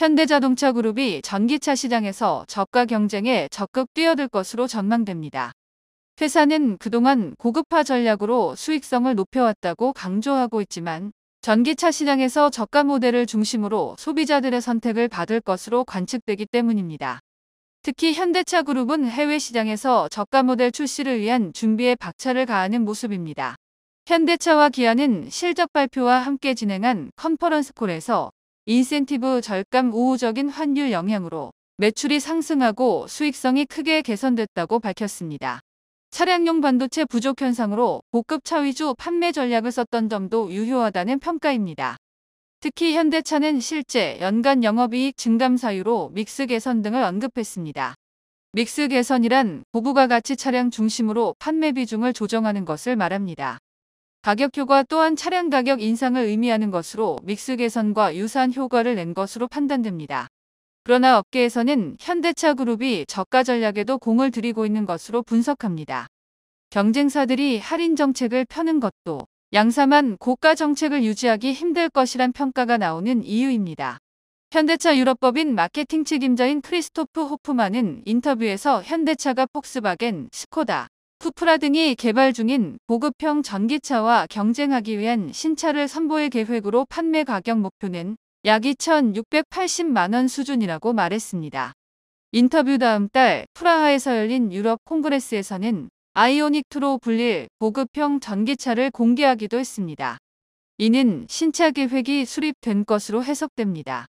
현대자동차 그룹이 전기차 시장에서 저가 경쟁에 적극 뛰어들 것으로 전망됩니다. 회사는 그동안 고급화 전략으로 수익성을 높여왔다고 강조하고 있지만 전기차 시장에서 저가 모델을 중심으로 소비자들의 선택을 받을 것으로 관측되기 때문입니다. 특히 현대차 그룹은 해외 시장에서 저가 모델 출시를 위한 준비에 박차를 가하는 모습입니다. 현대차와 기아는 실적 발표와 함께 진행한 컨퍼런스 콜에서 인센티브 절감 우호적인 환율 영향으로 매출이 상승하고 수익성이 크게 개선됐다고 밝혔습니다. 차량용 반도체 부족 현상으로 고급차 위주 판매 전략을 썼던 점도 유효하다는 평가입니다. 특히 현대차는 실제 연간 영업이익 증감 사유로 믹스 개선 등을 언급했습니다. 믹스 개선이란 고부가 가치 차량 중심으로 판매 비중을 조정하는 것을 말합니다. 가격 효과 또한 차량 가격 인상을 의미하는 것으로 믹스 개선과 유사한 효과를 낸 것으로 판단됩니다. 그러나 업계에서는 현대차 그룹이 저가 전략에도 공을 들이고 있는 것으로 분석합니다. 경쟁사들이 할인 정책을 펴는 것도 양사만 고가 정책을 유지하기 힘들 것이란 평가가 나오는 이유입니다. 현대차 유럽법인 마케팅 책임자인 크리스토프 호프만은 인터뷰에서 현대차가 폭스바겐, 스코다, 쿠프라 등이 개발 중인 보급형 전기차와 경쟁하기 위한 신차를 선보일 계획으로 판매 가격 목표는 약 2,680만원 수준이라고 말했습니다. 인터뷰 다음 달 프라하에서 열린 유럽 콩그레스에서는 아이오닉2로 불릴 보급형 전기차를 공개하기도 했습니다. 이는 신차 계획이 수립된 것으로 해석됩니다.